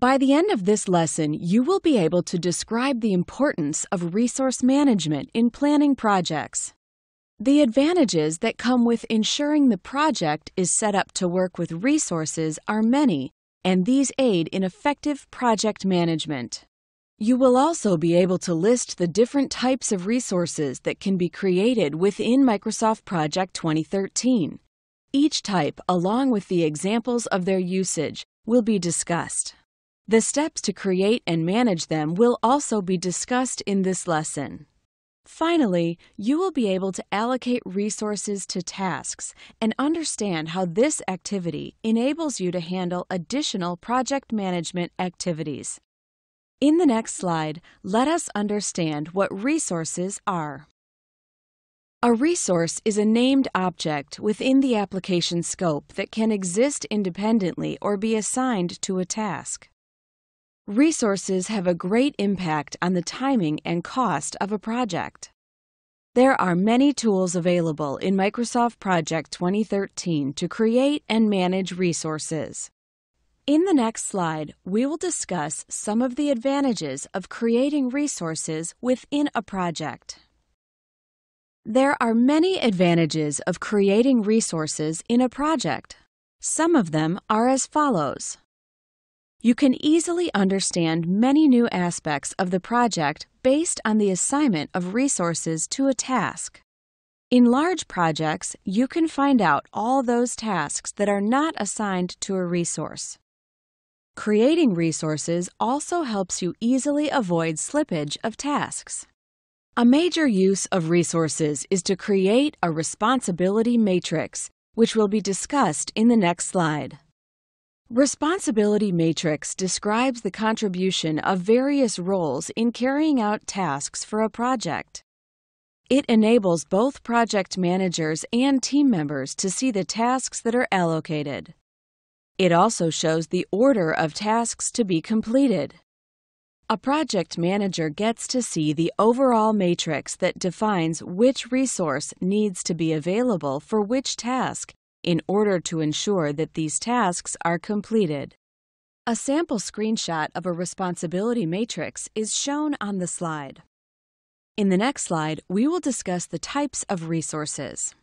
By the end of this lesson, you will be able to describe the importance of resource management in planning projects. The advantages that come with ensuring the project is set up to work with resources are many, and these aid in effective project management. You will also be able to list the different types of resources that can be created within Microsoft Project 2013. Each type, along with the examples of their usage, will be discussed. The steps to create and manage them will also be discussed in this lesson. Finally, you will be able to allocate resources to tasks and understand how this activity enables you to handle additional project management activities. In the next slide, let us understand what resources are. A resource is a named object within the application scope that can exist independently or be assigned to a task. Resources have a great impact on the timing and cost of a project. There are many tools available in Microsoft Project 2013 to create and manage resources. In the next slide, we will discuss some of the advantages of creating resources within a project. There are many advantages of creating resources in a project. Some of them are as follows. You can easily understand many new aspects of the project based on the assignment of resources to a task. In large projects, you can find out all those tasks that are not assigned to a resource. Creating resources also helps you easily avoid slippage of tasks. A major use of resources is to create a responsibility matrix, which will be discussed in the next slide. Responsibility Matrix describes the contribution of various roles in carrying out tasks for a project. It enables both project managers and team members to see the tasks that are allocated. It also shows the order of tasks to be completed. A project manager gets to see the overall matrix that defines which resource needs to be available for which task in order to ensure that these tasks are completed. A sample screenshot of a responsibility matrix is shown on the slide. In the next slide, we will discuss the types of resources.